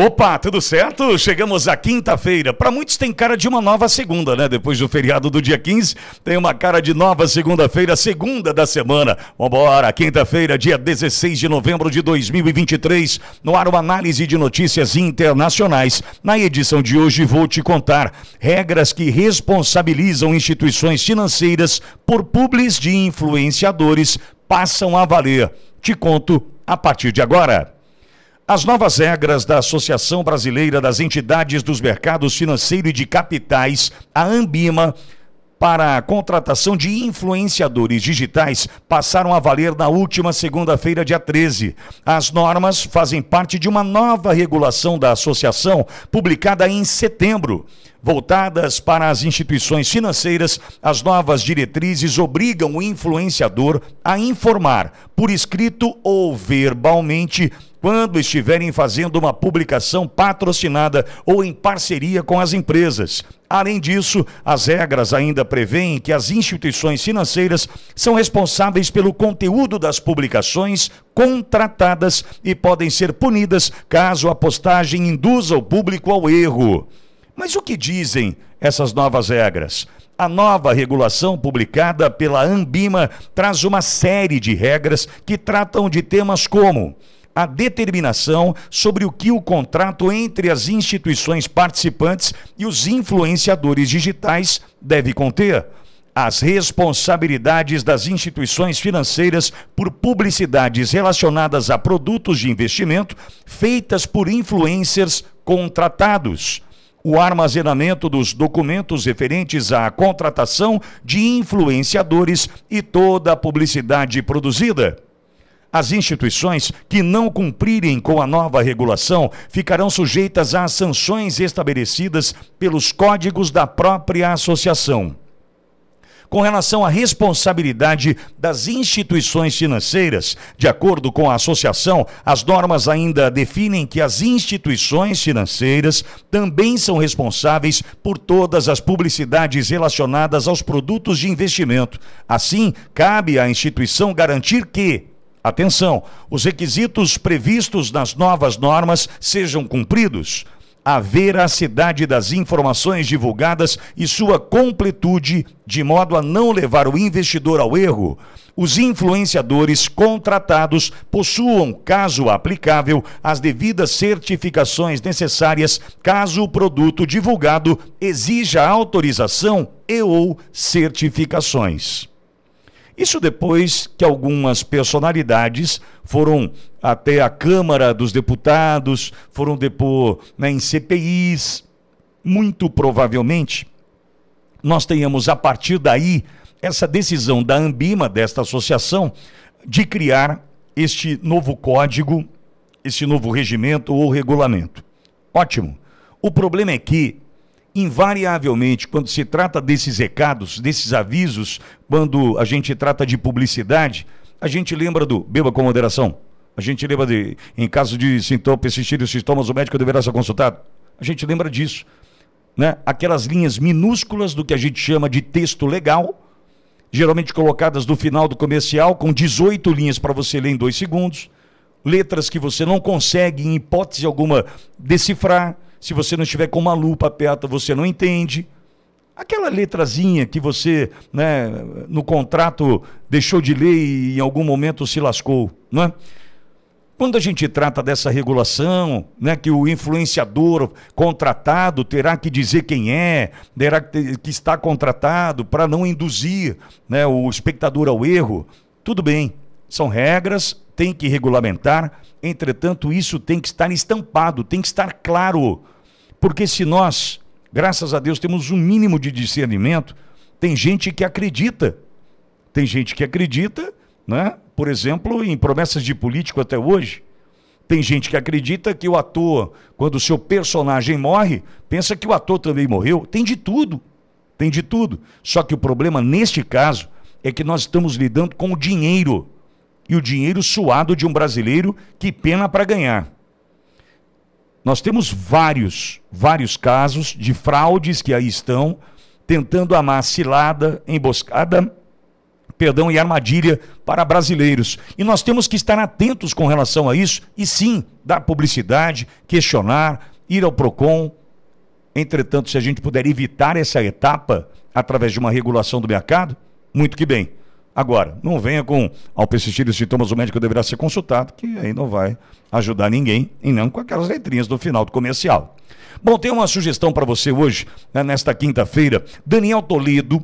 Opa, tudo certo? Chegamos à quinta-feira. Para muitos tem cara de uma nova segunda, né? Depois do feriado do dia 15, tem uma cara de nova segunda-feira, segunda da semana. Vambora, quinta-feira, dia 16 de novembro de 2023, no ar uma análise de notícias internacionais. Na edição de hoje vou te contar regras que responsabilizam instituições financeiras por publis de influenciadores passam a valer. Te conto a partir de agora. As novas regras da Associação Brasileira das Entidades dos Mercados Financeiro e de Capitais, a Ambima, para a contratação de influenciadores digitais passaram a valer na última segunda-feira, dia 13. As normas fazem parte de uma nova regulação da associação, publicada em setembro. Voltadas para as instituições financeiras, as novas diretrizes obrigam o influenciador a informar, por escrito ou verbalmente, quando estiverem fazendo uma publicação patrocinada ou em parceria com as empresas. Além disso, as regras ainda prevêem que as instituições financeiras são responsáveis pelo conteúdo das publicações contratadas e podem ser punidas caso a postagem induza o público ao erro. Mas o que dizem essas novas regras? A nova regulação publicada pela Ambima traz uma série de regras que tratam de temas como a determinação sobre o que o contrato entre as instituições participantes e os influenciadores digitais deve conter as responsabilidades das instituições financeiras por publicidades relacionadas a produtos de investimento feitas por influencers contratados. O armazenamento dos documentos referentes à contratação de influenciadores e toda a publicidade produzida as instituições que não cumprirem com a nova regulação ficarão sujeitas às sanções estabelecidas pelos códigos da própria associação com relação à responsabilidade das instituições financeiras. De acordo com a associação, as normas ainda definem que as instituições financeiras também são responsáveis por todas as publicidades relacionadas aos produtos de investimento. Assim, cabe à instituição garantir que Atenção, os requisitos previstos nas novas normas sejam cumpridos. A veracidade das informações divulgadas e sua completude, de modo a não levar o investidor ao erro. Os influenciadores contratados possuam, caso aplicável, as devidas certificações necessárias caso o produto divulgado exija autorização e/ou certificações. Isso depois que algumas personalidades foram até a Câmara dos Deputados, foram depor né, em CPIs. Muito provavelmente, nós tenhamos a partir daí essa decisão da Ambima, desta associação, de criar este novo código, este novo regimento ou regulamento. Ótimo. O problema é que invariavelmente, quando se trata desses recados, desses avisos, quando a gente trata de publicidade, a gente lembra do beba com moderação. A gente lembra de, em caso de sintoma, persistirem os sintomas, o médico deverá ser consultado. A gente lembra disso. Né? Aquelas linhas minúsculas do que a gente chama de texto legal, geralmente colocadas no final do comercial, com 18 linhas para você ler em dois segundos letras que você não consegue, em hipótese alguma, decifrar. Se você não estiver com uma lupa perto, você não entende. Aquela letrazinha que você, né, no contrato, deixou de ler e em algum momento se lascou, né Quando a gente trata dessa regulação, né, que o influenciador contratado terá que dizer quem é, terá que está contratado para não induzir né, o espectador ao erro, tudo bem, são regras tem que regulamentar, entretanto, isso tem que estar estampado, tem que estar claro. Porque se nós, graças a Deus, temos um mínimo de discernimento, tem gente que acredita. Tem gente que acredita, né? por exemplo, em promessas de político até hoje. Tem gente que acredita que o ator, quando o seu personagem morre, pensa que o ator também morreu. Tem de tudo. Tem de tudo. Só que o problema, neste caso, é que nós estamos lidando com o dinheiro e o dinheiro suado de um brasileiro que pena para ganhar. Nós temos vários, vários casos de fraudes que aí estão tentando amar cilada, emboscada, perdão, e armadilha para brasileiros. E nós temos que estar atentos com relação a isso e sim dar publicidade, questionar, ir ao Procon. Entretanto, se a gente puder evitar essa etapa através de uma regulação do mercado, muito que bem. Agora, não venha com, ao persistir os sintomas, o médico deverá ser consultado, que aí não vai ajudar ninguém, e não com aquelas letrinhas do final do comercial. Bom, tem uma sugestão para você hoje, né, nesta quinta-feira. Daniel Toledo,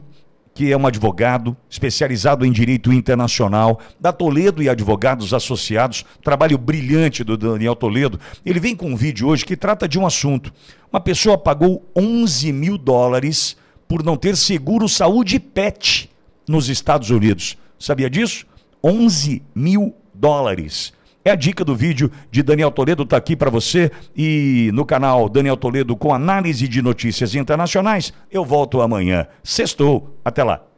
que é um advogado especializado em direito internacional, da Toledo e Advogados Associados, trabalho brilhante do Daniel Toledo. Ele vem com um vídeo hoje que trata de um assunto. Uma pessoa pagou 11 mil dólares por não ter seguro saúde PET nos Estados Unidos. Sabia disso? 11 mil dólares. É a dica do vídeo de Daniel Toledo, está aqui para você. E no canal Daniel Toledo com análise de notícias internacionais. Eu volto amanhã. Sextou. Até lá.